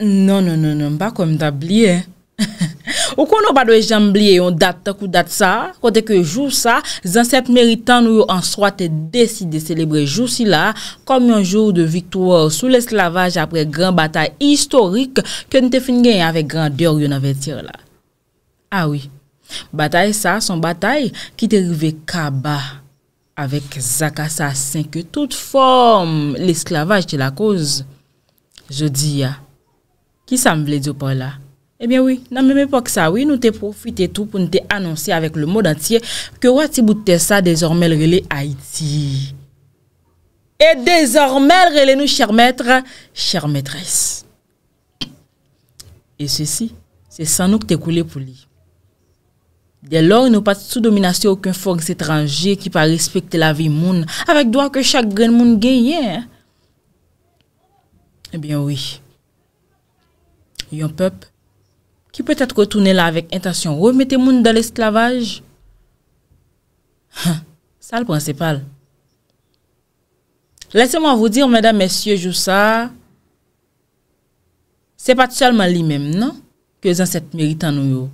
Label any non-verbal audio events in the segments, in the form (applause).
Non, non, non, non, (laughs) pa kom tab liye Ou konon pa doye jamb liye yon dat tak ou dat sa Kote ke jou sa, zanset meritan nou yo answate deside celebre jou si la Kom yon jou de viktor sou l'esklavaj apre gran batay istorik Ke nite fin gen yon avek grandeur yon avetir la Awi, ah batay sa, son batay, ki te rive kaba Awek zakasa 5, tout form l'esklavaj te la koz Je di ya Qui ça me voulait dire par là Eh bien oui, dans même époque ça, oui, nous t'ai profité tout pour nous annoncer avec le monde entier que Wati Boutessa ça désormais relé Haïti. Et désormais relé nous chers maîtres, chère maîtresses. Et ceci, c'est sans nous que es coulé pour lui. Dès lors, nous pas sous domination aucun force étranger qui pas respecter la vie monde avec droit que chaque grand monde gagne. Hein? Eh bien oui. Yon pep, ki peut etre retourne la avek entasyon, remete moun dan l'esclavaj. Sal pransepal. Lese mwa vou dir, mwen dan mèsyè jou sa, se pat chalman non, li mèm nan, ke zan set meritan nou yo.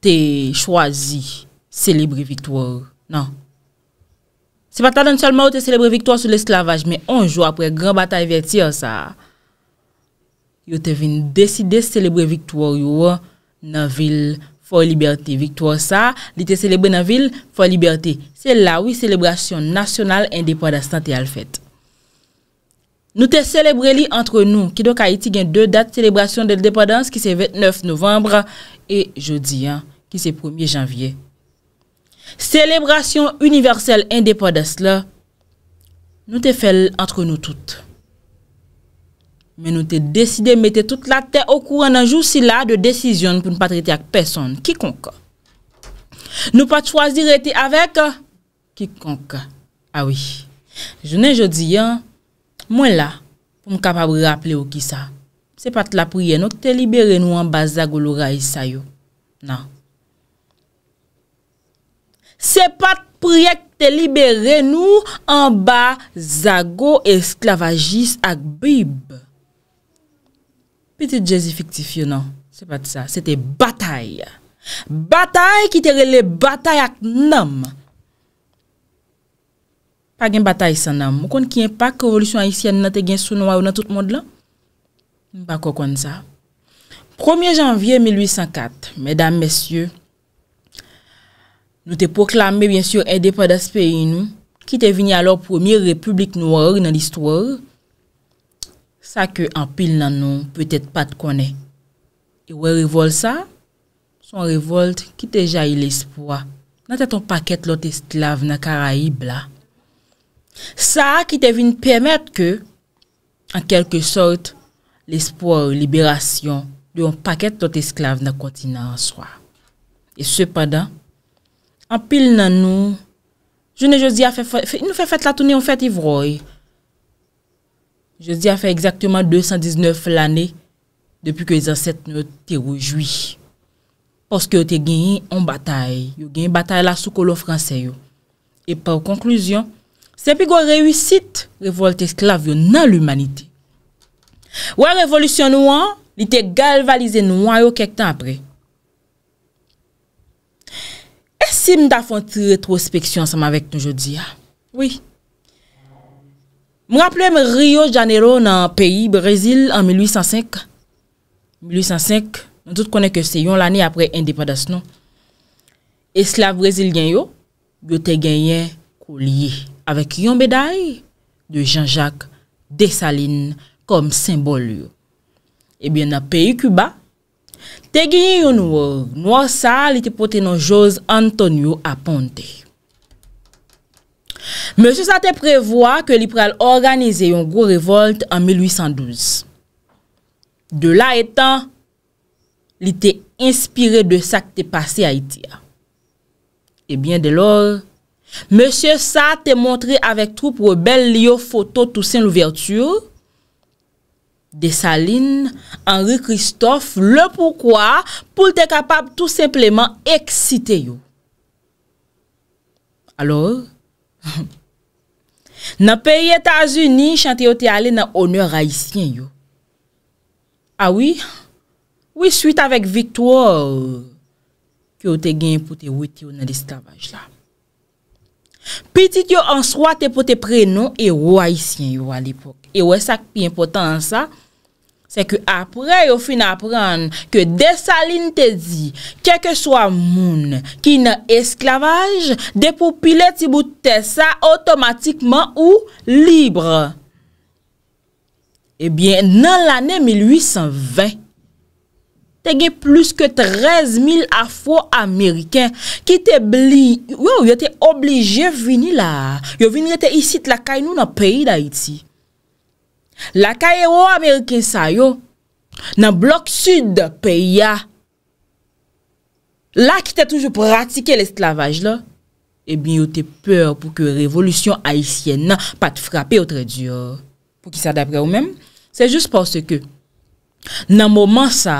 Te chwazi, se libre victoire, nan. Se pat adan chalman ou te se libre victoire sou l'esclavaj, mwen anjou apre gran batay verti yo sa, yo te vin deside celebre viktor yo nan vil foy liberti. Viktor sa li te celebre nan vil foy liberti. Se la oui celebrasyon nasyonal endepadastante al fèt. Nou te celebre li antre nou, ki do ka iti gen dè date celebrasyon del depadans ki se 29 novembre e jodi an ki se 1 janvye. Celebrasyon universel endepadast la, nou te fèl antre nou toute. Men nou te deside mette tout la te okouran nan jou sila de desisyon pou nou pa trete ak peson, kikonk. Nou pa chwazi rete avek, kikonk. Awi, jounen jodi, mwen la pou m kapabri rapple ou ki sa. Se pat la priye nou te libere nou an ba zago loura isayou. Nan. Se pat priye te libere nou an ba zago esklavajis ak bib. Petite jezi fiktif yo nan, se pat sa, se te batay. Batay ki te rele batay ak nam. Pa gen batay san nam, mou kon ki en pa kovolisyon aisyen nan te gen sou noua ou nan tout moun la? Mou pa kou kon sa. Premier janvier 1804, medam, mesyou, nou te poklambe, bien sur, edepa das peyi nou, ki te vini alor premier republik nouor nan listouor, Sa ke anpil nan nou, petet pa te konen. E we revol sa, son revolte ki te jaye l'espoi, nan te ton paket lot esklave nan karaib la. Sa ki te vin pemet ke, an kelke sort, l'espoi ou liberasyon de yon paket lot esklave nan kontina an swa. E sepadan, anpil nan nou, jounen josi a fefet, nou fefet la toune yon fet ivroye, Je di a fe exactement 219 l'année Depi ke yon 7 no te oujoui Poske yon te gen yon batay Yon gen yon batay la sou kolon franse yo E pa ou konklusion Sepi go reyusit Revolte esklav yo nan l'umanite Ou a revolusyon nou an Li te galvalize nou an yo kek tan apre E si m da fonte retrospeksyon Sama vek nou je di a ah, Oui Mwen aple mè Rio Janeiro nan peyi Brezil an 1805. 1805, mwen tout konen ke se yon lani apre indepadas non. Es la Brezil gen yo, yo te gen yen kou liye. Awek yon beday de Jean-Jacques Dessalines kom sembol yo. Ebyen eh nan peyi Kuba, te gen yen yon nou, nou sa li te pote nan Jose Antonio Aponte. Monsye sa te prevoa ke li pre al organize yon gwo revolte an 1812. De la etan, li te inspire de sa ke te pase a iti ya. Ebyen de lor, monsye sa te montre avek troupe ou bel li yo foto tou sen l'ouverture. De sa lin, Henri Christophe le poukwa pou te kapap tout simplement eksite yo. Alor... (laughs) Nan peye Eta Azuni, chante yo te ale nan onor haisyen yo. Awi, ah wisuit avek viktor ki yo te gen pou te witi yo nan diskavaj la. Petit yo answa te pou te prenon e woyisyen yo alipok. E woy sak pi impotant an sa. Se ke apre yo fin apren ke desa lin te di keke swa moun ki nan esklavaj depopile ti bout te sa otomatikman ou libre. E bien nan l ane 1820 te gen plus ke 13 mil afro-ameriken ki te obligé vini la yo vini te isi tla kay nou nan peyi da iti. La kaye wou Amerike sa yo, nan blok sud pe ya, la ki te toujou pratike l'esklavaj la, e bin yo te peur pou ke revolutyon Haitien nan pa te frape ou tre diyo. Pou ki sa dabre ou men, se jous pou se ke nan mouman sa,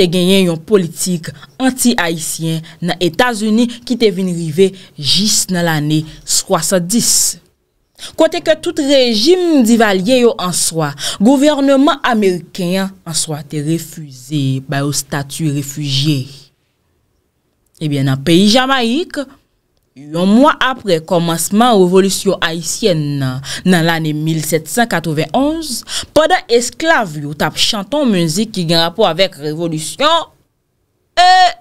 te genyen yon politik anti-Haitien nan Etasuni ki te vinrive jis nan l'ane 70-70. Kote ke tout rejim di valye yo ansoa Gouvernement Ameriken ansoa te refuze Bayo statu refuje Ebyen eh nan peyi Jamaik Yon mwa apre komansman revolutyon Haitien nan Nan l ane 1791 Podan esklav yo tap chanton muzik ki gen rapo avek revolutyon Eee eh,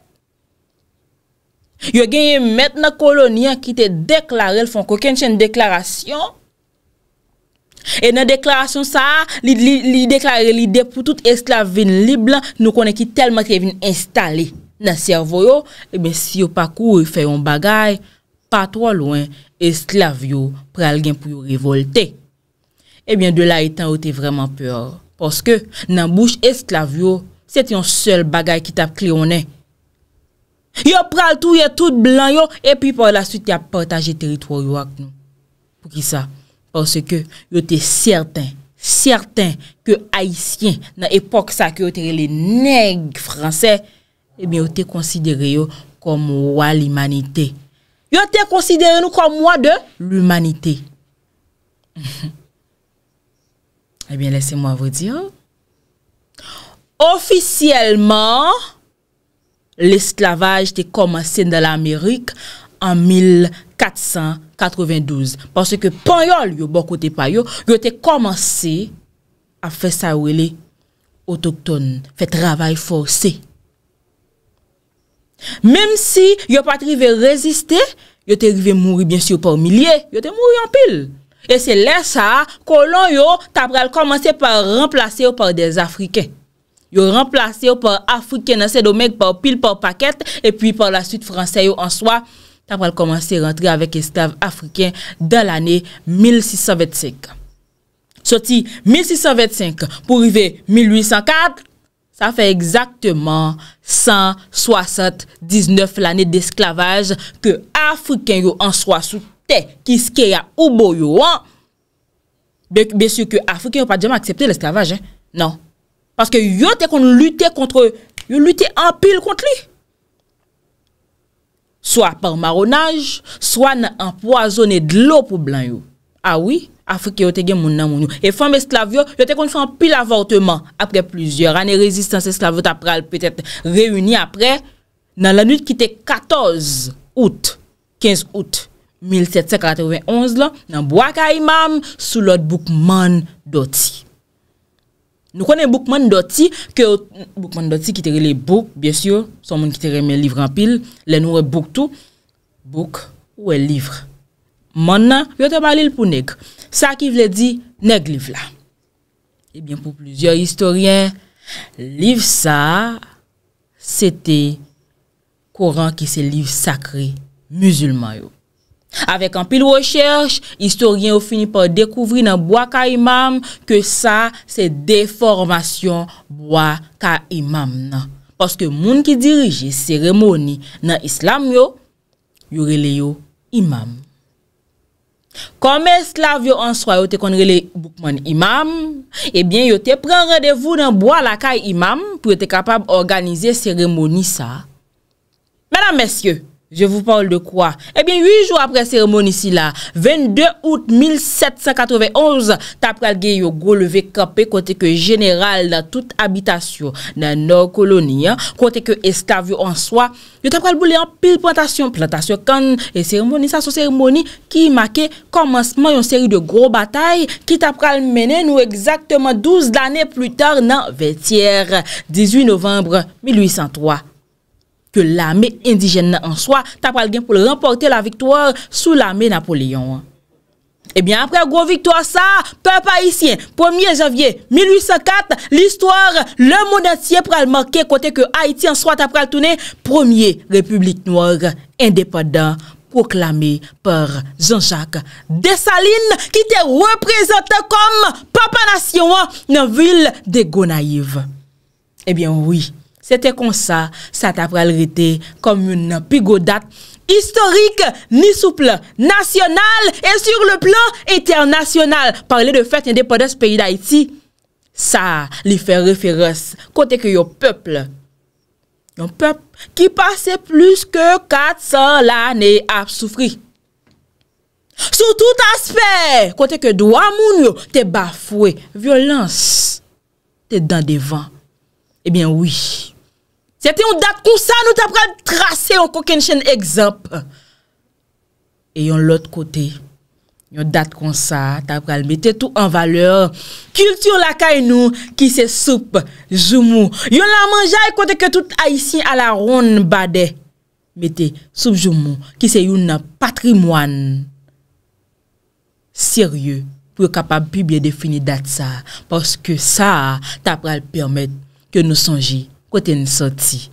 Yo gen yon met nan kolonya ki te deklare, l fon kon ken chen deklarasyon. E nan deklarasyon sa, li deklare li de pou tout esklav vin li blan, nou konen ki telman ki vin installe nan servo yo. E ben si yo pakou yon bagay, patwa lwen esklav yo pral gen pou yon revolte. E ben de la etan yo te vreman peur, poske nan bouch esklav yo, set yon sel bagay ki tap kli yon e. Yo pral tou, yo tout blan yo, epi pou la soute, yo portaje teritwou yo ak nou. Pou ki sa? Pou se ke yo te siertan, siertan, ke Haitien, nan epok sa, ke yo te re le neg franse, e eh mi yo te konsidere yo kom wwa l'imanite. Yo te konsidere nou kom wwa de l'umanite. (laughs) E eh bin, lese mwa vw di yo. Ofisiyelman, L'esclavage te komanse nan l'Amerik an 1492. Pansè ke Panyol yo bokote pa yo, yo te komanse a fe sawele otokton, fe travay forse. Mem si yo patrive reziste, yo te rive mouri bensi ou pa ou milye, yo te mouri an pil. E se lè sa, kolon yo tabrel komanse par remplase ou par des Afriken. yo remplase yo por Afriken nan sè do mèk por pil, por pakèt, epi por la süt fransè yo answa, tapal komanse rentre avèk eskav Afriken dan l'anè 1625. Soti 1625, pou rive 1804, sa fè ekzaktèman 179 l'anè d'esklavaj ke Afriken yo answa sou te kiske ya oubo yo an. Bek besi yo ke Afriken yo pa djèman akseptè l'esklavaj, nan. Panske yo te kon lute kontre, yo lute empil kontre li. Soa par maronaj, soa nan empoazone d'lo pou blan yo. Awi, ah Afrika yo te gen moun nan moun yo. E fam esklavyo, yo te kon lute empil avortement apre plizye. Rane rezistans esklavyo tapral, petet reuni apre. Nan la nout ki te 14 out, 15 out, 1791 lan, nan Bwaka imam, sou lot boukman doti. Nou konen boukman doti, ki teri le bouk, biensyo, son moun ki teri me livran pil, le nou e bouk tou, bouk ou e livr. Moun nan, yo te malil pou nek, sa ki vle di, nek liv la. Ebyen eh pou plusieurs historien, liv sa, sete koran ki se liv sakri musulman yo. Avek an pil recherche, istoryen ou fini pa ou dekouvri nan bwa ka imam ke sa se deformasyon bwa ka imam nan. Poske moun ki dirije seremoni nan islam yo, yu rele yo imam. Kom esklave yo answa yo te kon rele yu boukman imam, ebyen yo te pren redevou nan bwa la ka imam pou yo te kapab organize seremoni sa. Menan mesye! Je vous parle de quoi? Eh bien, huit jours après cérémonie s'il a, 22 août 1791, tapral ge yo golevé kapé kote ke jenéral la tout habitation nan nor kolonien, kote ke eskavyo an soa, yo tapral boule an pil plantasyon, plantasyon kan, et cérémonie sa, so cérémonie ki makè komanseman yon seri de gros bataille ki tapral menè nou exactement douze l'année plus tard nan vétière, 18 novembre 1803. Ke l'ame indijen nan ansoa tapal gen pou remporte la viktor sou l'ame Napoléon. Ebyen eh apre gwo viktor sa, Pepe Haitien, 1er janvier 1804, L'histoire, le monatye pral manke kote ke Haitien ansoa tapal tounen, 1er Republik Noir, Indépendant, Proklame par Jean-Jacques Dessalines, Ki te reprezente kom Pepe Haitien nan ville de Gonaïve. Ebyen eh oui, Se te konsa, sa ta pralite kom yon pigodat historik ni souple nasyonal e sur le plan eternasyonal. Parle de fet yon depodes peyi da iti, sa li fe referos kote ke yon pepl yon pepl ki pase plus ke 400 lane ap soufri. Sou tout aspe, kote ke do amoun yo te bafwe violans te dan devan. Ebyen eh wish Se te yon dat kon sa nou, ta pral trase yon koken chen ekzamp. E yon lot kote, yon dat kon sa, ta pral mette tout an valeur. Kultur lakay nou ki se soub joumou. Yon la manja ekote ke tout a yisi ala ron badè. Mete soub joumou ki se yon patrimwan. Seryo pou kapab pi bie defini dat sa. Poske sa, ta pral permette ke nou sanji. Kote n sati.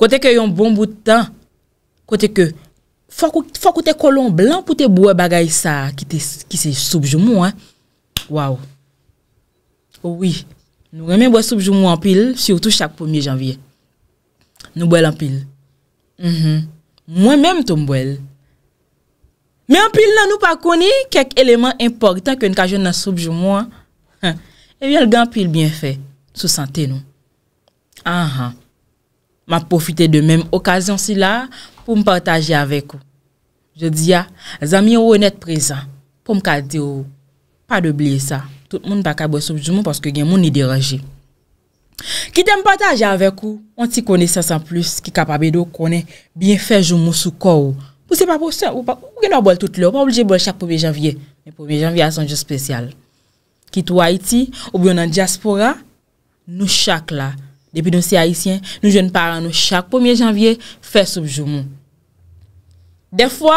Kote ke yon bon boutan. Kote ke fok ou te kolon blan pou te boue bagay sa ki se soubjoumou. Wow. Ouwi. Oh nou remen boue soubjoumou anpil. Siyoutou chak pou miye janvye. Nou bouel anpil. Mm-hmm. Mwen menm tou mbouel. Men anpil nan nou pa koni kek eleman importan ke n ka joun nan soubjoumou. E vyen l gen anpil bien fe sou sante nou. Ma profite de menm okasyon si la pou m partaje avek ou. Je di ya, zami ou wè net prezant pou m kade ou. Pa do bli sa. Tout moun pa ka bo soubjoumou paske gen moun ni deranje. Ki te m partaje avek ou, on ti kone sa san plus ki kapabè do kone biye fejoumou soukou. Pou se pa poste, ou gen wè bole tout lè, ou pa oblije bole chak poube janvye. Men poube janvye a son jen spesyal. Kit way ti, ou biyon nan diaspora, nou chak la. Depi nou si haisyen, nou jen paran nou chak 1 janvye fe soubjou moun. Defwa,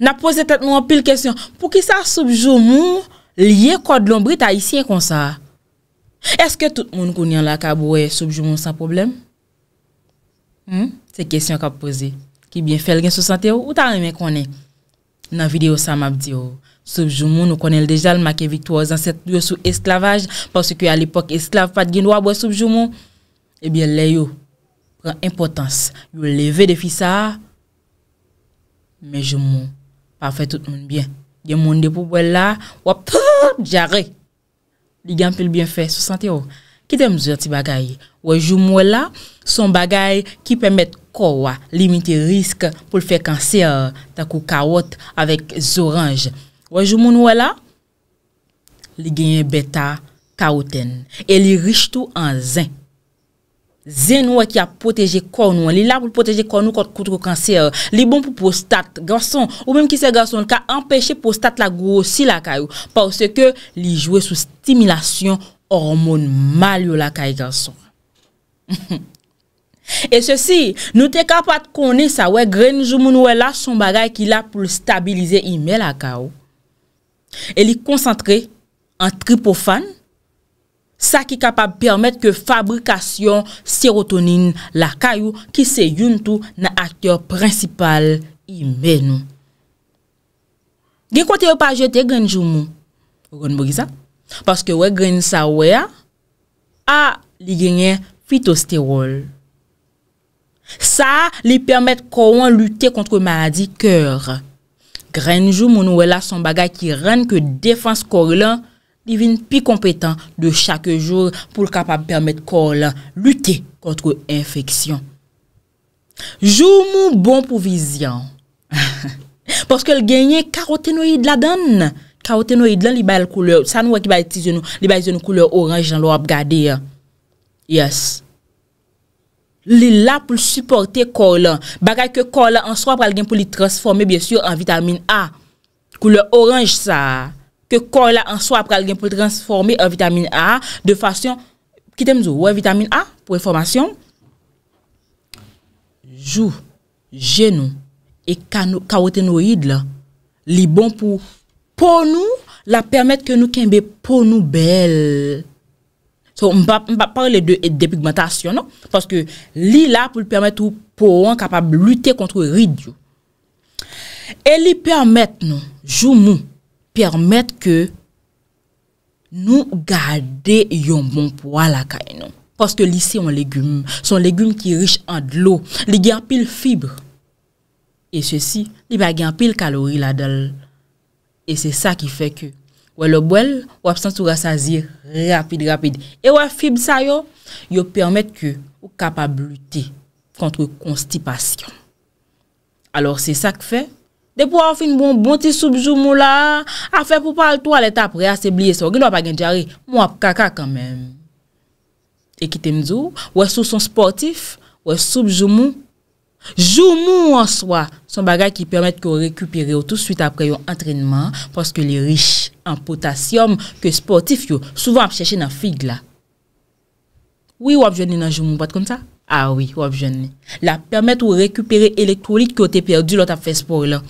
na pose tet nou an pil kesyon, pou ki sa soubjou moun liye kod lombri ta haisyen kon sa? Eske tout moun kon yon la kabou e soubjou moun sa problem? Hmm? Se kesyon ka pose, ki bien fel gen sou sante ou ta reme konen? Nan video sa map diyo. Soubjoumou nou konel deja l'ma ke vitouaz anset diyo sou esklavaj porsi ki al ipok esklav pat gindwa bwe soubjoumou ebyen le yo pran impotans yo leve defi sa me joumou pa fe tout moun bien gen moun de pou bwe la wap jare li gen pèl bien fe sou sante yo ki de mzou an ti bagay wajoumou la son bagay ki pèmèt kowa limiti risk pou l fe kanser ta kou kawot avèk zoranj Wè joun moun wè la, li genyen beta kaoten e li rich tou an zin. Zin wè ki a proteje kon wè, li la pou proteje kon wè kont koutro kanser, li bon pou postat. Garson, ou mèm ki se garson, ka empèche postat la gwo si la kayo, pa wè se ke li jwè sou stimilasyon hormon mal yo la kayo garson. (laughs) E se si, nou te kapat konen sa wè gren joun moun wè la son bagay ki la pou stabilize imè la kayo. E li koncentre an tripofan, sa ki kapab permet ke fabrikasyon serotonin lakayou ki se yun tou nan aktyor prinsipal imenou. Gen kote yo pa jete genjoumou, ronmou gisa, paske we genjoumou sa we a, a li genye fitosterol. Sa li permet konwen lute kontre maladi kèrre. Grenjou moun nou wè la son bagay ki ren ke defans kor lan divin pi kompetan de chak jour pou l kapap permèt kor lan lute kontre infeksyon. Jou moun bon pou vizyon. (laughs) Porske l genye karotenoid la dan. Karotenoid lan li baye l kouleur. San wè ki baye ti zyon nou. Li baye zyon nou kouleur oranj nan l wap gade ya. Yes. Li la pou supporte kor lan. Bagay ke kor lan answa pral gen pou li transforme bie sur an vitamine A. Kou le oranj sa. Ke kor lan answa pral gen pou transforme an vitamine A. De fasyon, kitem zo, wè vitamine A pou informasyon. Jou, jenou, e kawote nou yid la. Li bon pou pou nou la permet ke nou kenbe pou nou bel. So mba parle de depigmentasyon nou, paske li la pou l'permèt ou pou ouan kapab lute kontre rid yo. E li permèt nou, jou mou, permèt ke nou gade yon bon poal akay nou. Paske li se yon legume, son legume ki riche an d'lo, li gen pil fibre. E se si, li ba gen pil kalori la dal. E se sa ki fè ke, Wè lò bwèl, wè psan sou rassazir rapide, rapide. E wè fib sa yo, yo ppermet ki yo kapablite kontre konstipasyon. Alor se sa k fe, de pou wè ou fin bon, bon ti soubjou mou la, a fe pou pal to al eta prea se bliye so, gil wè pa gen jare, mou ap kaka kamem. Ekite mzou, wè sou son sportif, wè soubjou mou, Joumou an swa Son bagay ki permette ki ou rekupere ou tout suite apre yon entrenman Paske li riche An potasyom Ke sportif yon Souvan ap chèche nan fig la Oui wap jouni nan joumou pat kon sa Ah oui wap jouni La permette ou rekupere elektrolik ki ou te perdi lot ap fè sport la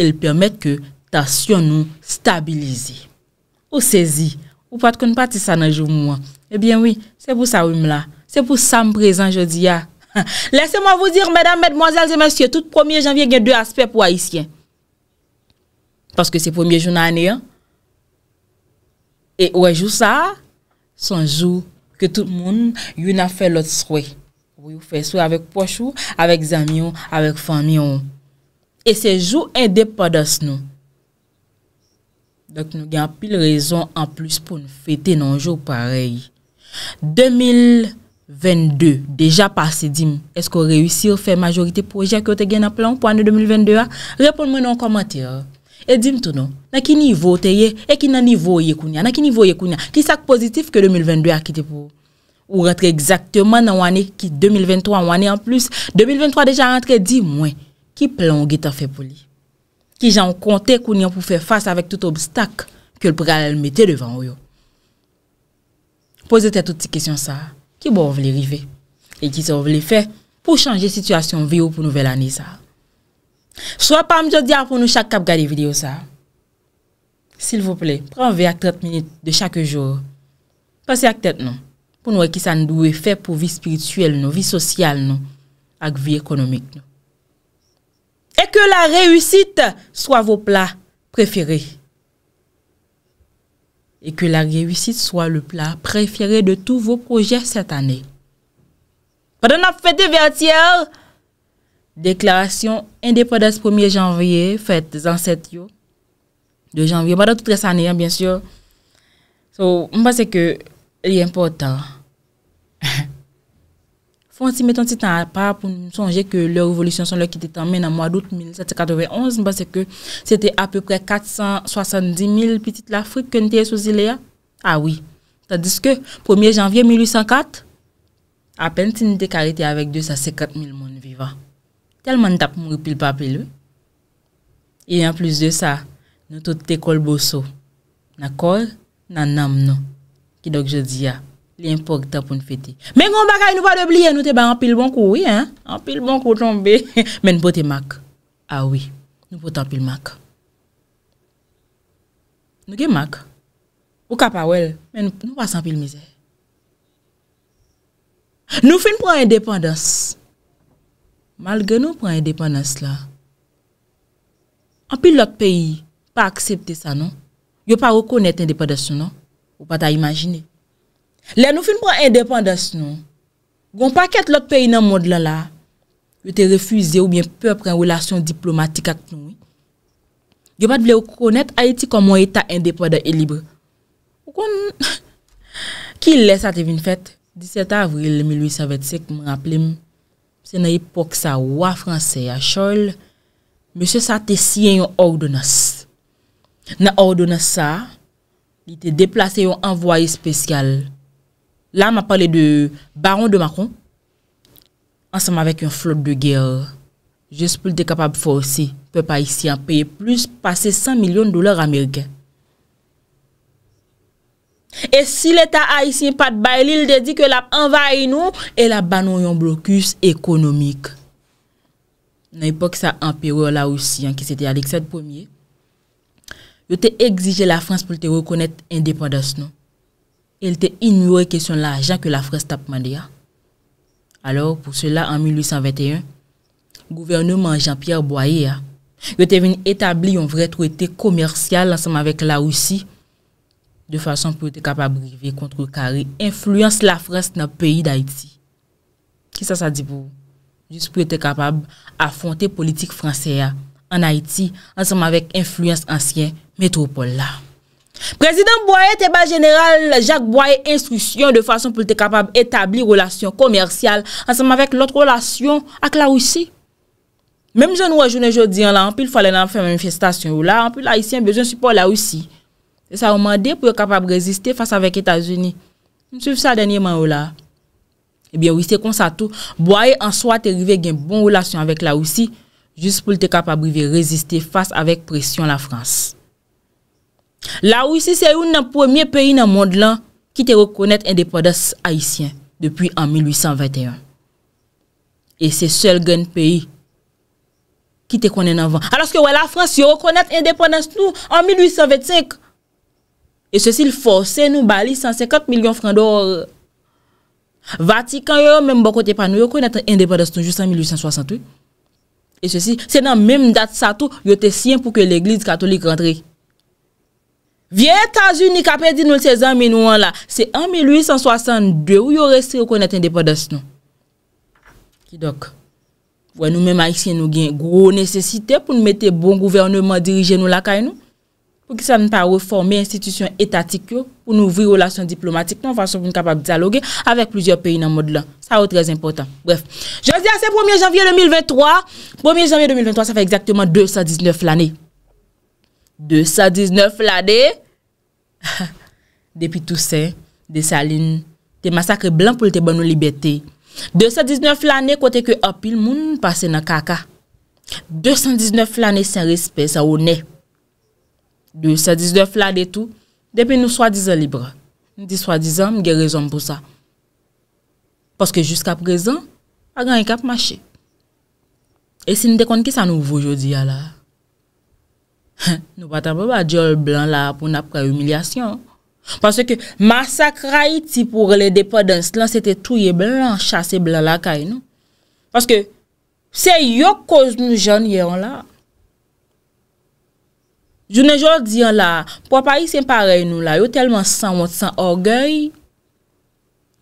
El permette ke Tasyon ou stabilize Ou sezi Ou pat kon pati sa nan joumou Ebyen eh oui se pou sa wim la Se pou sam prezan je di ya ah, Lese (laughs) mwa vous dire, mesdames, mesdemoiselles et messieurs, tout premier janvier gen dwe aspe pwa isyen. Paske se premier joun ane yon. E ou e jou sa, son jou ke tout moun yon a fè lot swè. Yon fè swè avèk pochou, avèk zamyon, avèk fanyon. E se jou en depa dos nou. Dok nou gen pil rezon an plus pou nou fète nan jou parey. 2015, 22, deja pasi dim, esko reyusir fe majorite proje ki yo te gen a plan pou ane 2022 a? Repon mwen an komante a. E dim tou nou, na ki nivou te ye, e ki nan nivou ye koun ya, na ki nivou ye koun ya, ki sak positif ke 2022 a kite pou. Ou rentre exakteman nan wane ki 2023 an wane an plus, 2023 deja rentre 10 mwen, ki plan ge ta fe pou li. Ki jan konte koun ya pou fe fasa vek tout obstak ke l pral mette devan yo. Poze te touti kesyon sa a. Ki bon vle rive, e ki se vle fe pou chanje situasyon vye ou pou nouvel ane sa. Sou apan mdjot diyan pou nou chak kap gade video sa. Sil vople, pran vye ak 30 minute de chak jo. Pase ak tet nou, pou nou e ki sa nou dwe fe pou vi spirituel nou, vi sosyal nou, ak vi ekonomik nou. E ke la reyusite sou apan vle prefirey. Et que la réussite soit le plat préféré de tous vos projets cette année. Pardonne la fête des vertières. Déclaration indépendance 1er janvier, fête des ancêtres. De janvier, pardon tout la sannée bien sûr. So, m'pense que l'important. (laughs) Fon ti meton ti tan a pa pou nou sonje ke lè revolutyon son lè ki te tan men nan mwa dout 1791, nba se ke se te apèpè 470.000 pitit l'Afrique ke nteye sou zile ya. Awi, ta diske 1er janvye 1804, apèn ti nte karite avèk 250.000 moun viva. Telman tap mou ripil pa apèlè. E yon plus de sa, nou tout te kol boso. Na kol nan nam nou ki dok je di ya. Ah? Liye mpok ta pou nfeti. Men kon bakay nou pa debliye, nou te ba anpil bon kou wè, anpil bon kou tombe. (laughs) Men ah nou poti mak. A wè, nou poti anpil mak. Nou gen mak. Ou kap a wè, men nou pas anpil mizè. Nou fin pou an indépendance. Mal gen nou pou an indépendance la. Anpil lòt peyi, pa aksepte sa non. Yo pa wò konet indépendance non. Ou pa ta imagine. Lè nou fin pou an indépandas nou Gon pa ket lòt peyi nan mod lè la Yo te refuze ou bien pepr An wèlasyon diplomatik ak nou Gyo pat wèlè ou konèt A eti kon mwen eta indépandas e libre Ou kon (laughs) Ki lè sa te vin fèt 17 avril 1825 Mwen rappelè m Se nan ipok sa wò fransè ya chol Mwen se sa te siyen yon ordonans Nan ordonans sa Mi te deplase yon envoye Spesyal la ma pale de baron de Macron, ansanman vek yon flote de gyer, jes pou l de kapab fawosi, pe pa isi an peye plus pase 100 milyon dolar Amergen. E si l eta a isi pat bay, l de di ke la anvay nou, e la banon yon blokus ekonomik. Nan epok sa anpewe la ou si, an ki se te aleksèd pomiye, yo te egzije la Frans pou l te rekounet indépendas nou. El te inouye kesyon la ajan ke la fres tapman de ya. Alors, pou cela, en 1821, gouvernement Jean-Pierre Boyer yo te veni etabli yon vre trotey komersyal ansam avèk la ou si de fason pou ete kapab rive kontre kare influence la fres nan peyi d'Haïti. Ki sa sa di pou? Jus pou ete kapab afonte politik franse ya an Haïti ansam avèk influence ansyen metropole la. Prezident Bouaye teba general Jacques Bouaye instrusyon de fason pou te kapab etabli relasyon komersyal ansenman vek lout relasyon ak la ou si. Mem jen ou a jounen jodi an la anpil falen an fe manifestasyon ou la anpil la isi an bezon supo la ou si. Se sa ou mande pou e kapab reziste fasa vek Etats-Unis. Msef sa denye man ou la. Ebyen ou isi kon sa tou, Bouaye answa te rive gen bon relasyon avek la ou si jist pou te kapab rive reziste fasa vek presyon la Frans. La wisi se yon nan pwemye peyi nan mond lan ki te rekonet endepon das aisyen depi an 1821. E se sel gen peyi ki te konen avan. Anoske wala Frans yo rekonet endepon das nou an 1825. E se si l forse nou bali 150 milyon fran do or. Vatikan yo yo menm bako te panou yo konet endepon das nou just an 1868. E se si se nan menm dat sa tou yo te sien pou ke l eglise katolik rentre. Vye tanjou ni kapè di nou l sezan mi nou an la, se 1862 ou yo restri ou konèt indépode as nou. Ki dok, wè nou mèm a isken nou gen gro nesesite pou nou mette bon gouvernement dirije nou la kay nou, pou ki sa nou pa reforme institisyon etatik yo, pou nou ouvri relasyon diplomatik nou, fason pou nou kapè dialogue avèk plouzyor peyi nan mod la. Sa ou trèz important. Bref, jòz di a se 1 janvye 2023, 1 janvye 2023 sa fè exactement 219 l anè. 219 lade, depi tout se, de saline, te masakre blan pou lte bon nou libeti. 219 lade, kote ke opil, moun pase nan kaka. 219 lade, sen respes a ou ne. 219 lade tou, depi nou swadizan libra. Nou di swadizan, mge rezon pou sa. Poske jiska prezon, a gen yon kap mache. E si nou dekonde ki sa nouvo jodi ala, (laughs) Nou patan pou ba jol blan la pou nap kwa humilyasyon. Pwase ke masakray ti pou le depodans lan sete touye blan chase blan la kay nou. Pwase ke se yo koz nou joun yon la. Jounen joun diyon la, pou apayi sen parey nou la, yo telman san wot san orgay.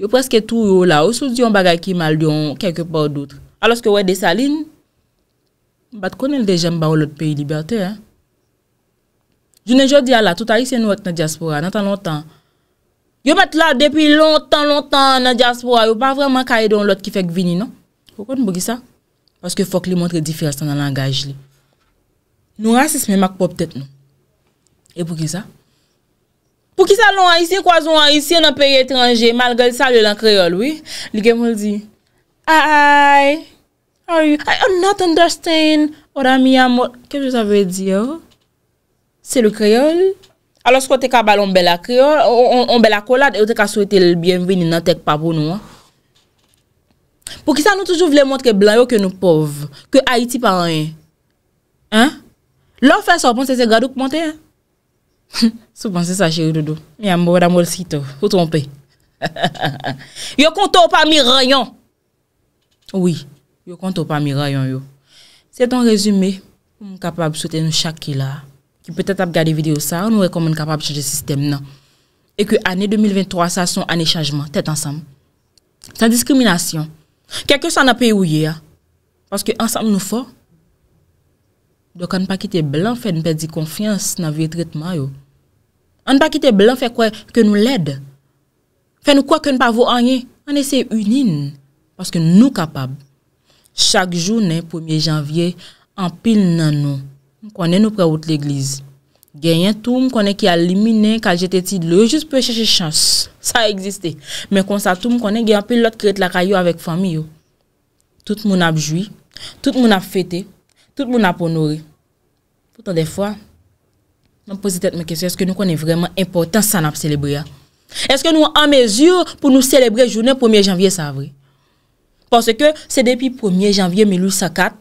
Yo preske tou yo la, yo sou diyon bagay ki mal diyon kekepaw doutre. Alos ke wè de salin, bat konen de jem ba ou lot peyi liberte eh. Jounen jo di ala, tout a yise nou ot nan diaspora, nan tan lontan. Yo met la depi lontan lontan nan diaspora, yo pa vreman ka yi don lot ki fek vini, non? Poko nou bo ki sa? Paske fok li montre difersan nan langaj li. Nou rasis men mak po ptet nou. E pou ki sa? Pou ki sa loun an isi kwa zoun an isi nan peri etranje, mal gali sa loun an kreol, oui? Li gen moun di, I, I am not understand, Oda miya moun, ke jous ave di yo? Se le kriol, alos kon te ka balon be la kriol, on be la kolad, e yo te ka sou ete l bienveni nan tek papou nou an. Pou ki sa nou toujou vle mont ke blan yo ke nou pov, ke Haiti pa rayen. An? Lò fè sa ou ponsè se gadouk ponsè an? Sou ponsè sa chèri doudou. Mi ambo, damo l sito. Sou trompe. Yo kontou pa mi rayen yo. Oui, yo kontou pa mi rayen yo. Se ton rezume, pou m kapab sou ete nou chakila a. Ki pwetet ap gade video sa, ou nou rekoman kapab chanje sistem nan. E ku ane 2023 sa son ane chanjman, tèt ansam. San diskriminasyon. Kekyo sa an ap e ouye ya. Paske ansam nou fò. Dok an pa kite blan, fè nou pè di konfians nan vie tritman yo. An pa kite blan, fè kwa ke nou led. Fè nou kwa ke nou pa vou anye. Ane se unine. Paske nou kapab. Chak jounen 1 janvye, an pil nan nou. m konen nou pre out l'eglize. Genyen tout m konen ki alimine kal jete ti le, juste pou cheche chance ça (laughs) existait mais konsa tou m konen genyen pe lot kret la yo avec fami famille. Tout monde a joué, tout monde a fêté, tout honoré. Pourtant, des fois, je me pose est est-ce que nous est vraiment important sa nap est-ce que nous en mesure pour pour célébrer journée 1er janvier, ça vrai Parce que c'est depuis 1er janvier 1804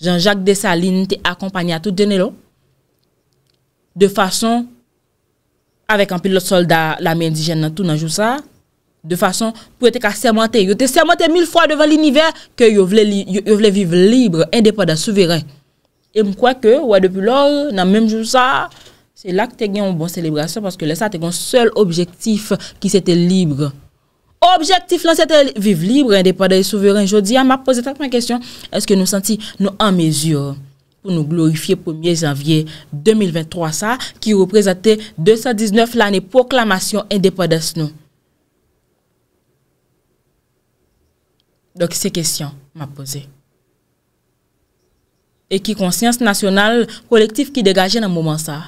Jean-Jacques Dessalines te akompagne a tout dene lo, de fason, avek an pilot soldat, la men dijen nan tout nan jou sa, de fason, pou ete ka sermante, yo te sermante mil fwa devan l'iniver, ke yo vle vive libre, indepanda souveren. E mkwa ke, wè depi lor, nan menm jou sa, se lak te gen yon bon selebrasyon, paske lè sa te gen yon sel objektif ki se te libre. Objektif lan sè tel, vive libre, indépade, souveran, jodi, an ma pose takman kèsyon, eske nou santi nou an mezur pou nou glorifiye 1er janvier 2023 sa, ki reprezentè 219 l'anè proklamasyon indépades nou. Dok se kèsyon ma pose. E ki konsyans nasyonal kolektif ki degaje nan mouman sa,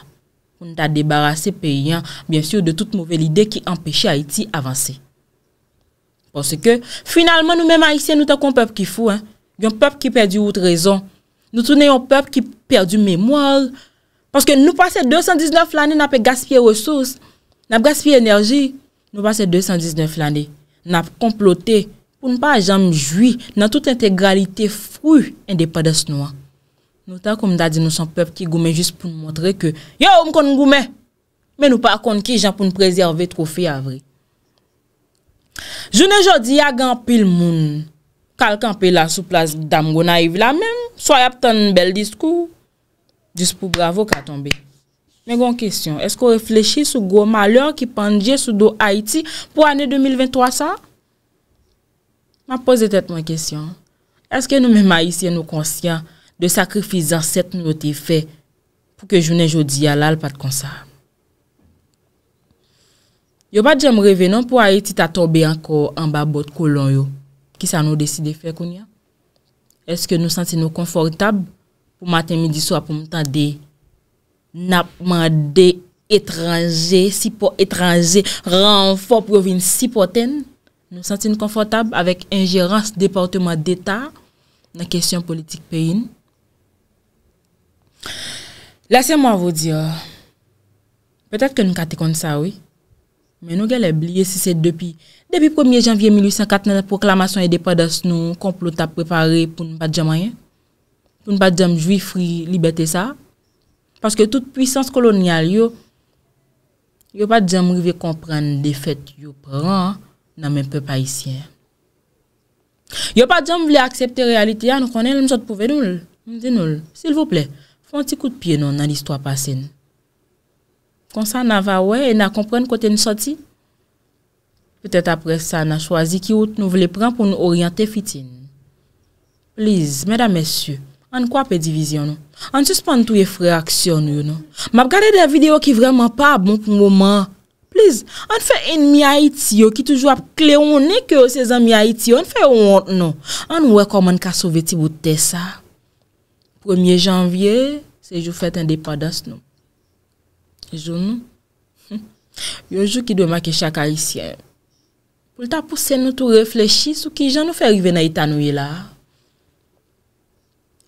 pou nou ta debarase peyen, bien syou de tout mouvel ide ki empèche Haiti avansè. Pense ke, finalman nou men ma isye nou ta kon pep ki fou. Yon pep ki perdi wout rezon. Nou toune yon pep ki perdi memwal. Panske nou pase 219 lani na pe gaspye resos. Na gaspye enerji. Nou pase 219 lani. Na complote pou nou pa jam jwi nan tout integralite fwi en depa de s'nwa. Nou ta kom da di nou san pep ki goumen jis pou nou montre ke, yo m kon nou goumen, men nou pa akon ki jan pou nou prezi avet kofi avrik. Jounen jodi ya gampil moun, kalkan pe la sou plas dam gona yiv la men, swa yap tan bel diskou, diskou bravo katonbe. Men gwen kestyon, esko reflechi sou gwo maleur ki pandje sou do Haiti pou ane 2023 sa? Ma pose tet mwen kestyon, eske nou men ma isye nou konsyan de sakrifizan set nou te fe pou ke jounen jodi ya lal pat konsan? Yo ba dje mreve nan pou a yi ti ta tobe anko an ba bot kolon yo? Ki sa nou deside fe koun ya? Eske nou santi nou konfortab pou maten midi so apou mtande napman de etranje, sipo etranje, ranfor provine sipoten? Nou santi nou konfortab avèk injerans departement d'Etat nan kesyon politik peyin? Lase mwa vw di yo petat ke nou kate kon sa wè Men nou gen le bliye si se depi, depi 1 janvye 1849, proklamasyon e depwadas nou, komplot ap prepare pou nou pa djam ayen, pou nou pa djam juifri, libet e sa, paske tout puysans kolonial yo, yo pa djam rive kompran de fet yo non, pran, nan men pe pa isyen. Yo pa djam vle aksepte realite ya, nou konen el msot pou venoul, mwen denoul, sil vople, fon ti kout pie nou nan istwa pasen nou. Kon sa nan va wey e nan kompren kote nou soti? Petet apre sa nan chwazi ki out nou vle pran pou nou oryante fitin. Pliz, mèda mèsyou, an kwa pe divizyon nou? An jispan tou ye fre aksyon nou nou? Map gade de videyo ki vreman pa abon pou mouman? Pliz, an fe en miayiti yo ki toujwa kle ou mounen ke yo sezan miayiti yo? An fe ou mounen nou? An wèkou man ka souveti bout te sa? Premier janvye, sejou fèt an depadas nou. Jounou, hm. yonjou ki dwe makè chakalisyè, pou lta pousse nou tou reflechi sou ki jan nou fè rive nan ita nou yé la.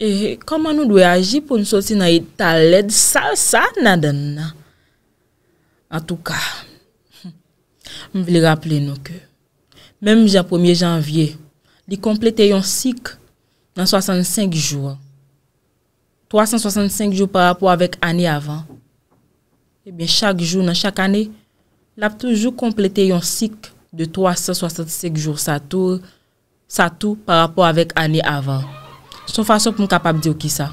E koman nou dwe aji pou nou sosi nan ita led sal sal nan den nan. An tou ka, mwen hm, vile rappele nou ke, menm jan 1 janvye, di komplete yon sik nan 65 jou. 365 jou parapou avèk anè avan. Ebyen, eh chak jou nan chak ane, l ap toujou komplete yon sik de 365 jou sa tou par rapport avek ane avan. Son fason pou m kapap diyo ki sa.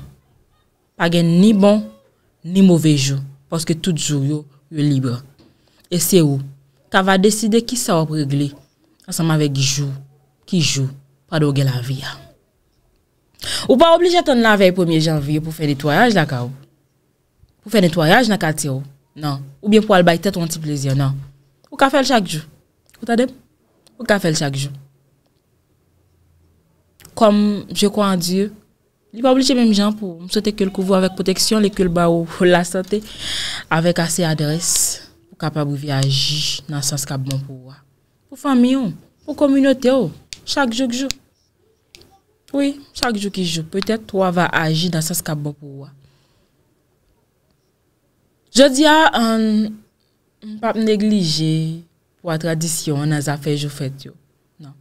Pagen ni bon, ni mouve jou, poske tout jou yon yon libra. E se ou, ka va deside ki sa wap regle, asanman vek jou, ki jou, pa doge la viya. Ou pa oblije ton la vey 1 janvi yo pou fe netoyaj la ka ou. Pou fe netoyaj la ka ti ou. Nan, oubyen pou al bayte ton ti plezyon, nan. Ou ka fel chak jou? Ou ta dep? Ou ka fel chak jou? Kom, je kwa an diyo, li pa oblije menm jan pou msote kel kouvo avèk poteksyon, le kel ba ou la sante, avèk ase adres, pou kapabou vi aji nan sas ka bon pou wwa. Ou fami yon, ou oh. kominote oh. yo, chak jou koujou. Oui, chak jou koujou. Petè tou ava aji nan sas ka bon pou wwa. Jodia, m pa m neglije pou a tradisyon an a zafèj ou fèt yo. Nan.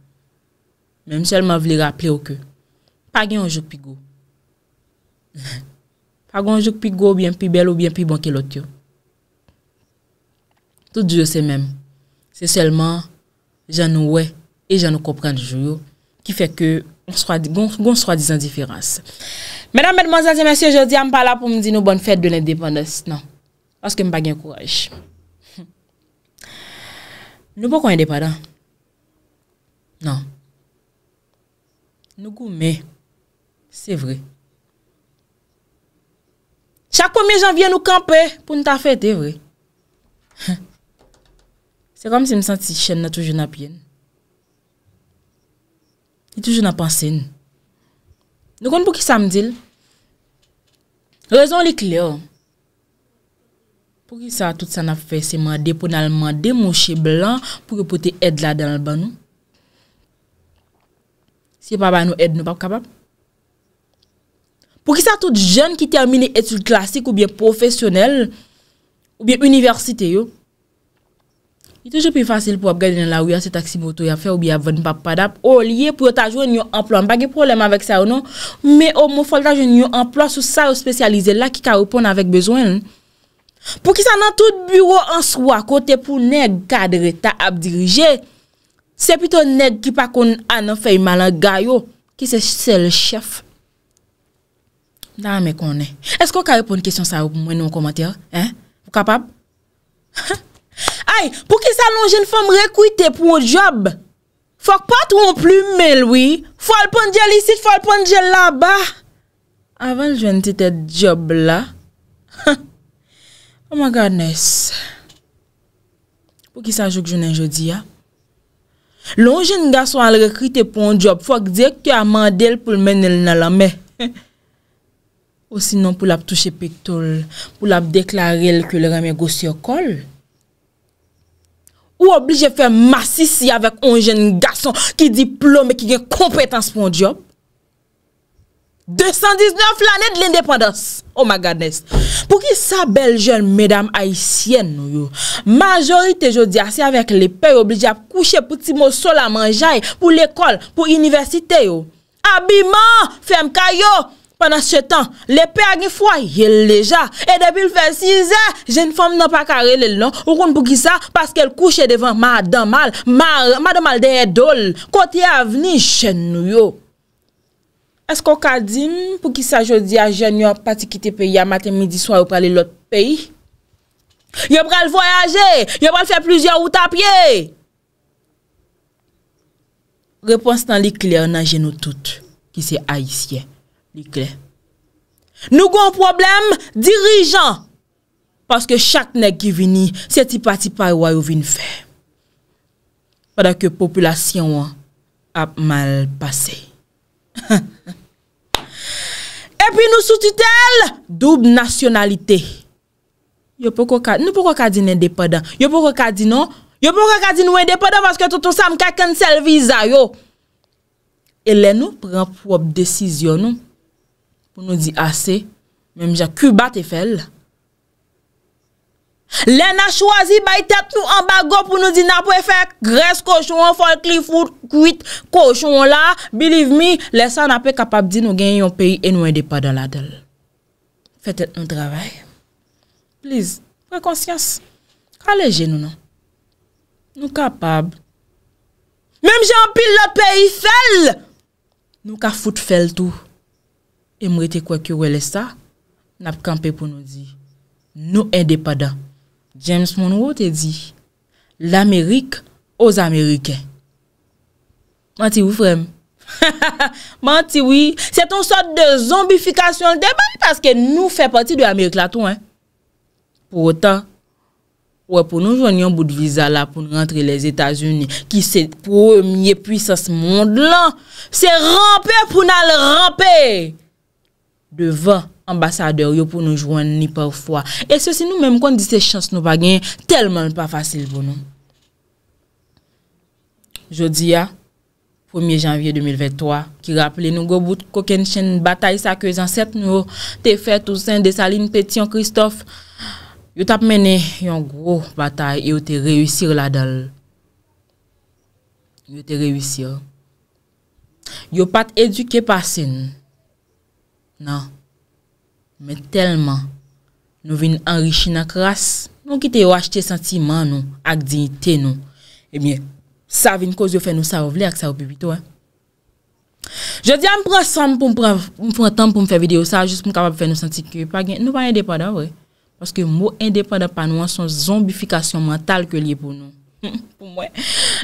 Men m selman vile rapple ou ke. Pa gen yon jok pi go. (laughs) Pa gen yon jok pi go ou bien pi bel ou bien pi bon ke lot yo. Tout diyo se men. Se selman, jan nou wè e jan nou kompren diyo yo. Ki fè ke, goun swa di zan diferans. Menan mèd m wazan se mèsyo, jodia m pala pou m di nou bon fèt de lè depandès. Nan. Paske mi bagen kouraj. Nou pou kon yon depada. Nan. Nou goume. Se vre. Chak pou mè jan vye nou kampe pou nou ta fete vre. (laughs) Se kom se mi santi chen na toujou na pyen. Ni toujou na pansen. Nou kon pou ki samdil. Rezon li kli yo. Oh. Pou ki sa tout san ap fese man deponalman, demonshe blan pou ki pou te ed la dan al ban nou? Se pa ban nou, ed nou pap kapap? Pou ki sa tout jen ki termine etul klasik ou biye profesyonel ou biye universite yo? Yi toujè pou yi fasil pou ap gade nan la ou ya se taksi moto ya fe ou biye avon pap padap. Ou liye pou yo ta jwen yon emplwa. Mba ge problem avèk sa ou nou? Me ou mou folta jwen yon emplwa sou sa ou spesyalize la ki ka ou pon avèk bezwen lè. Pou ki sa nan tout bureau an swa kote pou neg gadre ta ap dirije, se pi ton neg ki pa kon an an fey malan gayo, ki se sel chef. Nan me konen. Esko ka repon kisyon sa ou pou mwen nou komantir? Hein? Ou kapab? (laughs) Ay, pou ki sa nan jen fom rekwite pou mwen job, fok pa tron plu melwi, fok pon djel isi, fok pon djel laba. Avan l jen tete job la, ha, (laughs) Oman oh gades, pou ki sajouk jounen jodi ya, loun jen gason al rekrite pou an job, fwa ki dek ki a mandel pou men el nan la me, (laughs) ou sinon pou la pou touche pek tol, pou la pou deklar el ke le rame gosyo kol, ou oblije fe masisi avek loun jen gason ki diplome ki gen kompetans pou an job, 219 l'anèd l'indépendance Oh my godness Pou ki sa bel jèl mèdam haïsien nou yo Majorite jò di asè avèk le pey Oblidja pou kouchè pouti mò sol a manjaï Pou l'ekol, pou université yo Abiman, fem kayo Pendan setan, le pey agi fwa yèl leja E depil fèl si zè Jèn fòm nan pa kare lèl nan O kon pou ki sa Paskèl kouchè devan madan mal Madan mal denye dol Koti avni jèl nou yo Esko ka din pou ki sa jodi ajen yon pati kite peyi a maten midi swa yon prele lot peyi? Yon prele voyaje, yon prele fe pluzyon ou tapye? Repons tan li kle an ajen nou tout ki se aisyen li kle. Nou gwen problem dirijan. Paske chak nek ki vini, se ti pati pa yon vini fe. Padak yo populasyon ap mal pase. Ha ha ha. api nou sou tutel, dub nasyonalite. Yo pou kwa kadin, nou pou kwa kadin en depada, yo pou kwa kadin nou, yo pou kwa kadin nou en depada, baske toutousam kaken sel viza yo. E lè nou pren prop desisyon nou, pou nou di ase, mèm jè kubat e fel. Le na chwazi bay tet nou ambago pou nou di na pou e fe gres koshon Folkly food, kuit, koshon la Believe me, lesa na pe kapab di nou gen yon peyi e nou endepa dan la del Fete nou travay Please, pre konsyans Kaleje nou nan Nou kapab Mem jen pil la peyi fel Nou ka fout fel tou E mwete kwe kiwele sa Nap kampe pou nou di Nou endepa dan James Monroe te di, l'Amérique aux Amérikè. Manti wou frèm? (laughs) Manti wou, se ton sot de zombifikasyon de mani paske nou fè pati de l'Amérique la ton. Pour autant, wè pou nou jounyon bout de visa la pou rentre les Etats-Unis, ki se premier puissance monde la, se rampe pou nan le rampe. Devant, ambasadeur yo pou nou jwenn ni per fwa. E se si nou menm kon di se chans nou bagen, telman pa fasil pou nou. Jodi ya, 1 janvye 2023, ki raple nou go bout koken chen batay sa kwezan, set nou te fet ou sen de salin peti yon Kristof, yo tap mene yon gro batay, yo te reyusir la dal. Yo te reyusir. Yo pat eduke pasen. Nan, Mè telman nou vin anri chi na kras, nou ki te yo achete sentiman nou ak dinite nou, e miye, sa vin koz yo fe nou sa wavle ak sa wapipi tou. Je di an pre san pou m pre tan pou m fe videyo sa, jist pou m kapap fe nou senti ki yo pa gen, nou pa indepanda wè, paske mou indepanda pa nou an son zombifikasyon mental ke liye pou nou. Pou mwen,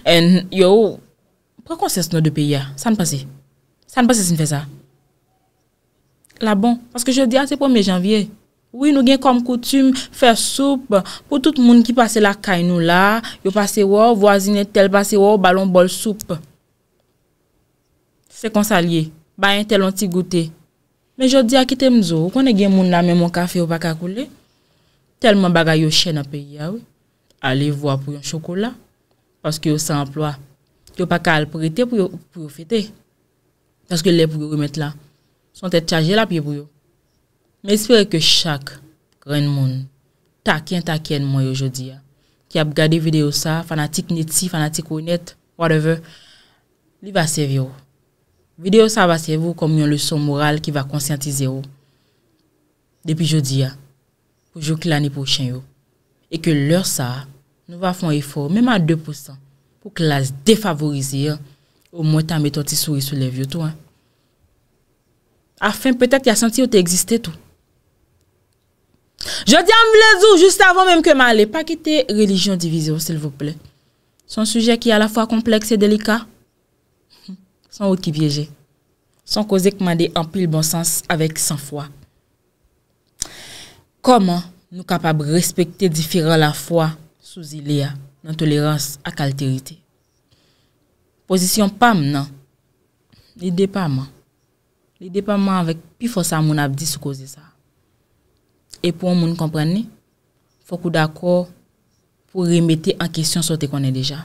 en yo, pre konses nou de pe ya, sa n'pase, sa n'pase si n'fese a. La bon, paske je di a, ah, se pou mè janvye. Ou y nou gen kom koutume, fè soupe, pou tout moun ki pase la kainou la, yo pase wò, wò zinè tel pase wò, wò balon bol soupe. Se konsalye, bayen tel lonti goutè. Men je di a, kitè mzò, wò konè gen moun nan mè mwen kafe yo pa kakoulè, telman bagay yo chè nan pe yawè, ah, ale y wò pou yon chokola, paske yo san plwa, yo pa kal prite pou yon fete, taske lè pou yon remèt la. Son tet chaje la pi pou yo. Men espere ke chak gren moun, takyen takyen moun yo jodi ya, ki ap gade videyo sa, fanatik neti, fanatik ou net, whatever, li va seve yo. Videyo sa va seve yo kom yon luson moral ki va konsyantize yo. Depi jodi ya, pou jok l'an ni pouchen yo. E ke lor sa, nou va fon efo, menman 2%, pou klas defavorizir ou mwen tan meton ti soui sou lev yo tou an. afin peut-être qu'il a senti que tu existais tout. Je dis à me juste avant même que m'aller, pas quitter religion division, s'il vous plaît. Son sujet qui est à la fois complexe et délicat. Sans autre qui piéger. Sans causer que m'a en pile bon sens avec sans foi. Comment nous capables de respecter différents la foi sous il dans tolérance à altérité? Position PAM, non. L'idée PAM. Li depanman avèk pi fò sa moun ap di sou kòzè sa. E pou an moun komprenne, fò kou d'akò pou remète an kisyon sou te konè deja.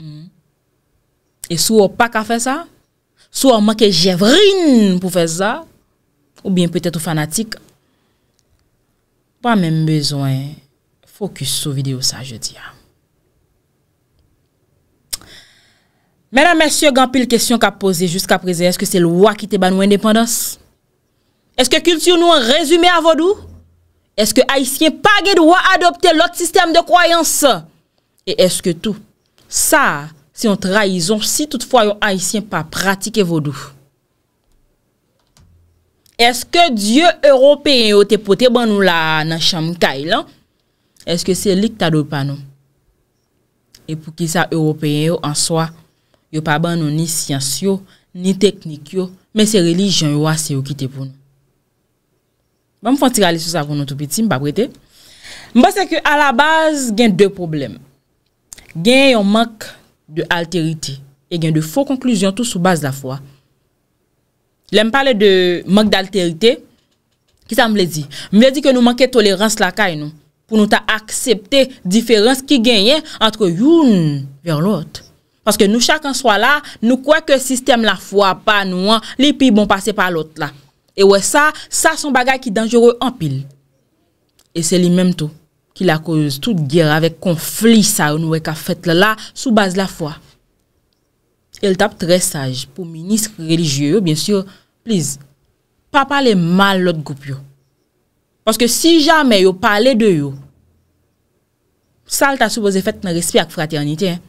Mm. E sou wò pak a fè sa, sou wò manke jèvrin pou fè sa, ou bien pètè tou fanatik, pa mèm bezwen fò küs sou video sa jè di ya. Mè nan mè sè yon gampil kèsyon ka pose Jusk apreze, eske sè l wakite banou indépendans? Eske kültyou nou an rezume avodou? Eske haisyen pa ge dwa adopte Lot sistèm de kwayans? E eske tou? Sa, sè yon traizon, si toutfwa Yon haisyen pa pratike vodou? Eske dye Européen yo Tè pote banou la nan chanm kailan? Eske sè lik ta do panou? E pou ki sa Européen yo an soa Yo pa ban nou ni siyans yo, ni teknik yo, men se relijyon yo ase yo ki te pou nou. Mwen fwantir ale sou sa kon nou tou piti, mwen pa prete. Mwen se ke a la baz gen de poublem. Gen yon mank de alterite, e gen de fwo konklusyon tout sou baz la fwa. Lè m pale de mank de alterite, ki sa mwen le di? Mwen le di ke nou manke tolerans la kay nou, pou nou ta aksepte diferans ki genyen antre yon ver lote. Paske nou chak an swa la, nou kwe ke sistem la fwa, pa nou an, li pi bon pase pa lot la. E wè sa, sa son bagay ki denjore empil. E se li menm to, ki la kouz tout gyer avè konflis sa ou nou wè ka fèt la la soubaz la fwa. El tap tre saj pou minis religye yo, bien sur, pliz, pa pale mal lot goup yo. Paske si jame yo pale de yo, sal ta soubaz e fèt nan respi ak fraterniti en.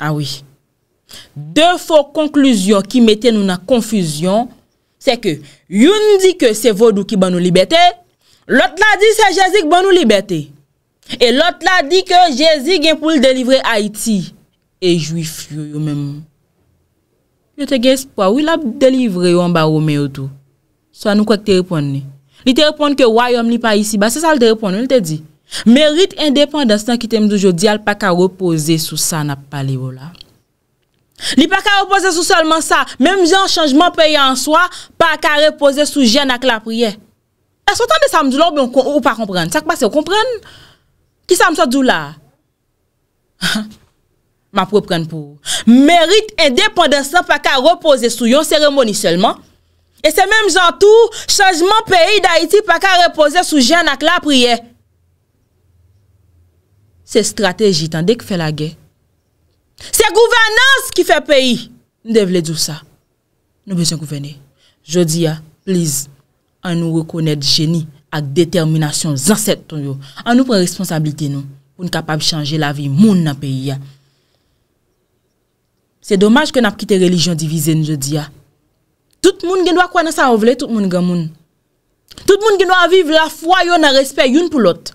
Awi, ah dè fò konklyzyon ki metè nou nan konfyzyon, se ke yon di ke se vòdou ki ban nou libetè, lot la di se Jezik ban nou libetè, e lot la di ke Jezik gen pou l delivre Haiti, e juif yo yo men. Yo te gen spwa, wè la delivre yo an ba Romeo tou? So an nou kwa te repon ni? Li te repon ke wè yon li pa yisi, ba se sa l te repon, yo te di. Merit indépendant San ki temdou jodi al pa ka repose Sou sa na pali wola Li pa ka repose sou seulement sa Mem jan chanjman peye an swa Pa ka repose sou jen ak la priye E sotan de sa mdou la Ou pa komprenne Ki sa mdou la (laughs) Ma proprenne pou Merit indépendant San pa ka repose sou yon seremoni Seleman E se mem jan tou chanjman peye Da iti pa ka repose sou jen ak la priye Se strategi tan dek fe la gen, se gouvenans ki fe peyi, nou devle djou sa. Nou besen gouvene. Jodi ya, please, an nou rekoned jeni ak determinasyon zanset ton yo. An nou pren responsabilite nou pou nou kapab chanje la vi moun nan peyi ya. Se domaj kon ap kite religion divize nou jodi ya. Tout moun gen doa kwa nan sa avle, tout moun gen moun. Tout moun gen doa avive la fwa yo nan respet yon pou lote.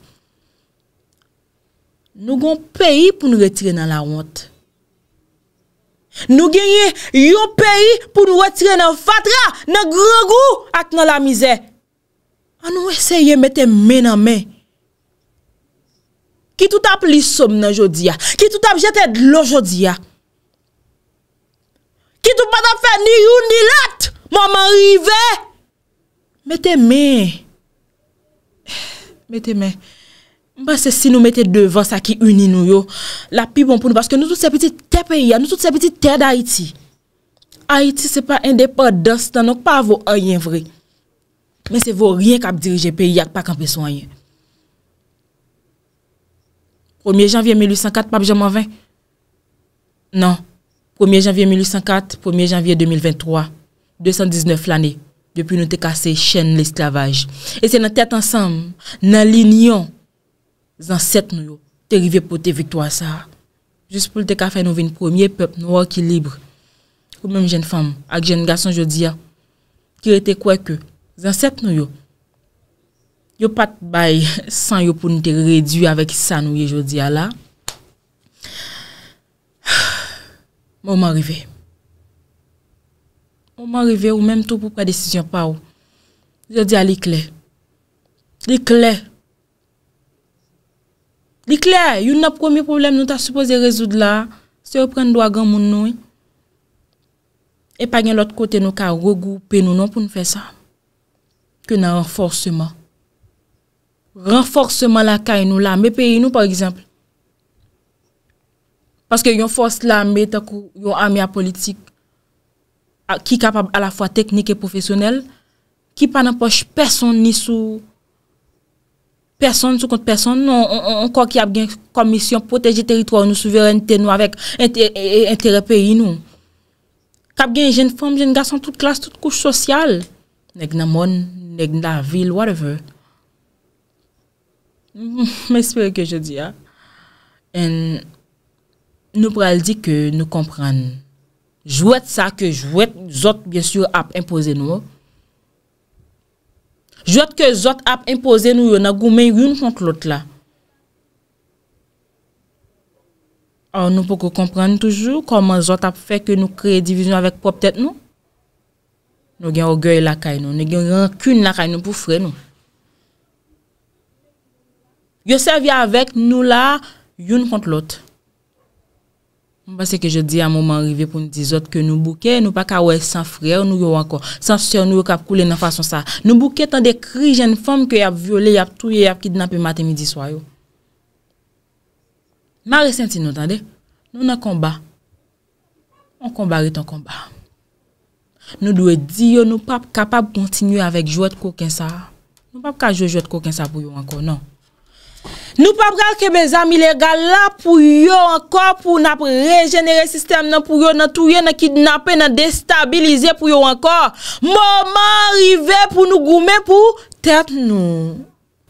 Nou gon peyi pou nou retire nan la wot. Nou genye yon peyi pou nou retire nan fatra, nan gregou, ak nan la mize. A nou esye mette men nan men. Ki tout ap lisom nan jodia. Ki tout ap jete dlo jodia. Ki tout pa nan fe ni yon ni lat. Mwen mwen rive. Mette men. (sighs) Mette men. Mba se si nou mette devan sa ki uni nou yo, la pi bon pou nou, baske nou tout se piti te pe ya, nou tout se piti te da iti. Haiti se pa endepa dos, tanonk pa avou a yin vre. Men se vò riyen kap dirije pe ya, pak anpe sou a yin. Premier janvye 1804, pap jaman 20? Nan. Premier janvye 1804, premier janvye 2023, 219 l'anè, depi nou te kase chen l'esclavage. E se nan tete ansam, nan linyon, Zan set nou yo. Te rive pou te vitwa sa. Jus pou te kafe nou vin premier pep nou wakilibre. Ou mèm jen fèm ak jen gason jodi ya. Ki rete kwek yo. Zan set nou yo. Yo pat bay (laughs) san yo pou nou te rediwe avèk sa nou ye jodi ya la. Mèm (sighs) mèm rive. Mèm mèm rive ou mèm tou pou pre-desisyon pa ou. Jodi ya lik lè. Lik lè. Lik lè. Li kler, yon na promi problem nou ta supose rezoud la, se yon pren dou agan moun nou. E pa gen lout kote nou ka rogu, pe nou nou pou nou fe sa. Ke nan renforceman. Renforceman la kay nou la, me pe yon nou par exemple. Paske yon force la me takou, yon amya politik. Ki kapab a la fwa teknik e profesyonel. Ki pa nan poch person ni sou... Person sou kont person, nou an kwa ki ap gen komisyon poteji teritwa ou nou souverenite nou avèk entere peyi nou. Kap gen jen fom, jen gas an tout klas, tout kouj sosyal. Nèk nan mon, nèk nan vil, whatever. (laughs) Mè s'père ke jè di, ha. Ah. En nou pral di ke nou kompran. Jouèt sa ke jouèt zot, bien sûr, ap impose nou. Jot ke zot ap impose nou yon a goumen yon kont lot la. An nou pou konpren toujou koman zot ap feke nou kreye divizyon avèk po ptet nou. Nou gen ogey lakay nou, nou gen yon kune lakay nou pou fre nou. Yo servye avèk nou la yon kont lot. Mwen pa se ke je di a mouman rive pou nou dizot ke nou bouke, nou pa ka wè san frè ou nou yon wanko, san sè ou nou wè kap koule nan fason sa. Nou bouke tan de kri jen fòm ke yap viole, yap touye, yap kidnap e mate midi swa yo. Mare senti nou tan de, nou nan komba, nou komba wè ton komba. Nou dwe di yo nou pa kapab kontinye avèk jwèt kouken sa, nou pa pa ka jwèt kouken sa pou yon wanko, non. Nou pa pral ke bez amile gala pou yo ankor pou na regenere sistem nan pou yo nan touye nan kidnape nan destabilize pou yo ankor. Moman rive pou nou goume pou tete nou.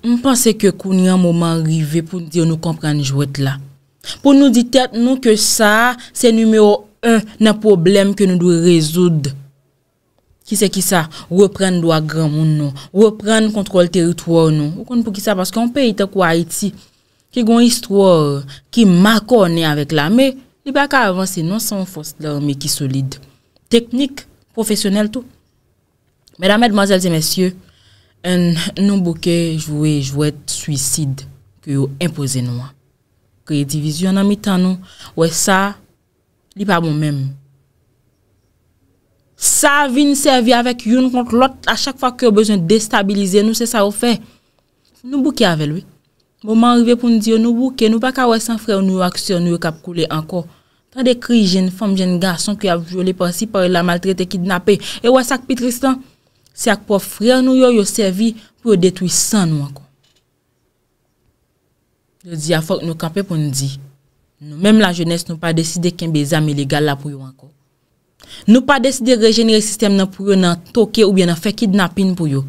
Mpase ke kouni an moman rive pou diyo nou komprene jwet la. Pou nou di tete nou ke sa se numero un nan probleme ke nou dwe rezoudi. Ki se ki sa, repren lwa gran moun nou, repren kontrol teritouan nou. Ou kon pou ki sa, paske an pe ite kwa Haiti, ki gwen istwar, ki mako ane avek la. Me, li pa ka avanse non san fos la, me ki solide. Teknik, profesyonel tou. Meda mede mazelze mesye, an nou bouke jwet jwet swisid, ki yo impose nou. Ki yo divizyon an mi tan nou, we sa, li pa bon menm. Sa vin servi avek yon kont lot a chak fwa ki yo bezon destabilize nou se sa ou fe. Nou bouke ave lwi. Mouman rive pou nou diyo nou bouke nou pa ka wè san frè ou nou aksyon nou yo kap koule anko. Tan de kri jen fòm jen gason ki yo avjolè pa si par la maltrete kidnapè. E wè sak pi tristan se ak po frè ou nou yo yo servi pou yo detwi san nou anko. Yo di a fòk nou kapè pou nou di. Nou mèm la jenès nou pa deside ki yon bezam iligal la pou yo anko. Nou pa deside rejenere sistem nan pou yo nan toke ou bien nan fekid nan pin pou yo.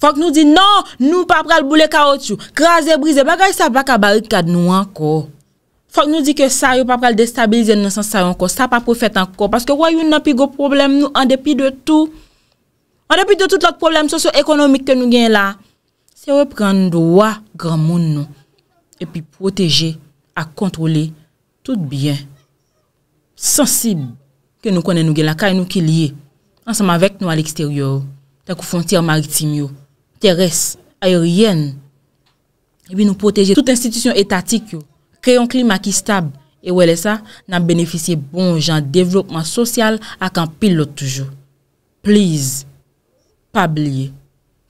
Fok nou di nan, nou pa pral boule kaot yo. Kraze, brize, bagay sa baka barikad nou anko. Fok nou di ke sa yo pa pral destabilize nan san sa yo anko. Sa pa profet anko. Paske woy yon nan pi go problem nou an depi de tout. An depi de tout lak problem sosyo-ekonomik ke nou gen la. Se repren nou wak gran moun nou. E pi proteje, a kontrole, tout bien, sensib. ke nou konen nou gen lakay nou ki liye. Anseman vek nou al eksteryor, te kou fontir maritim yo, teres, ayor yen. Ebi nou proteje tout institisyon etatik yo, kre yon klima ki stab, e wèle sa, nan benefisye bon jan devlopman sosyal ak an pil lo toujou. Please, pa bliye.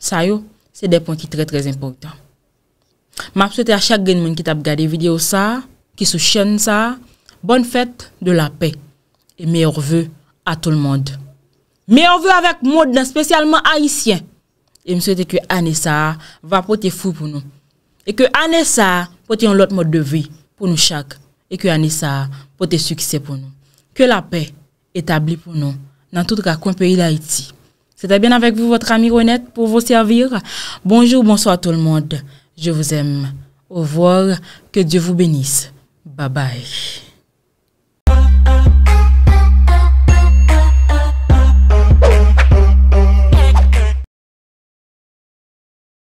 Sa yo, se depon ki tre trez importan. Ma pwete a chak gen moun ki tap gade video sa, ki sou chen sa, bon fèt de la pey. et meilleurs vœux à tout le monde. Meilleurs vœux avec moi, spécialement haïtien. Et je souhaite que Anessa va porter fou pour nous. Et que Anessa porte un autre mode de vie pour nous chaque. Et que Anessa porte succès pour nous. Que la paix établie pour nous dans tout le pays d'Haïti. C'était bien avec vous, votre ami Ronette, pour vous servir. Bonjour, bonsoir tout le monde. Je vous aime. Au revoir. Que Dieu vous bénisse. Bye bye.